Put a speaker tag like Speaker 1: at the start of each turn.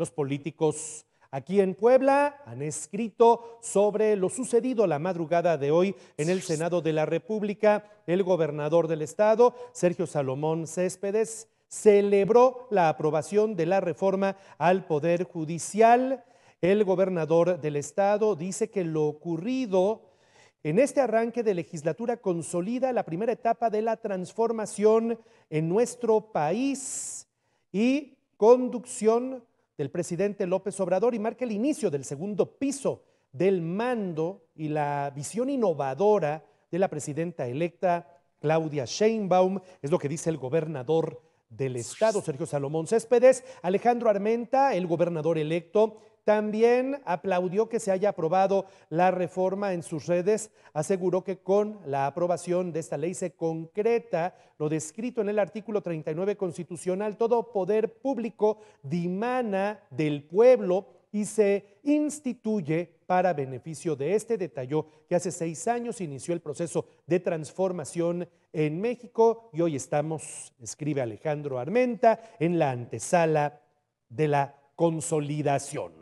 Speaker 1: los políticos. Aquí en Puebla han escrito sobre lo sucedido la madrugada de hoy en el Senado de la República. El gobernador del estado, Sergio Salomón Céspedes, celebró la aprobación de la reforma al Poder Judicial. El gobernador del estado dice que lo ocurrido en este arranque de legislatura consolida la primera etapa de la transformación en nuestro país y conducción del presidente López Obrador y marca el inicio del segundo piso del mando y la visión innovadora de la presidenta electa Claudia Sheinbaum, es lo que dice el gobernador del Estado, Sergio Salomón Céspedes, Alejandro Armenta, el gobernador electo, también aplaudió que se haya aprobado la reforma en sus redes, aseguró que con la aprobación de esta ley se concreta lo descrito en el artículo 39 constitucional, todo poder público dimana del pueblo y se instituye para beneficio de este. Detalló que hace seis años inició el proceso de transformación en México y hoy estamos, escribe Alejandro Armenta, en la antesala de la consolidación.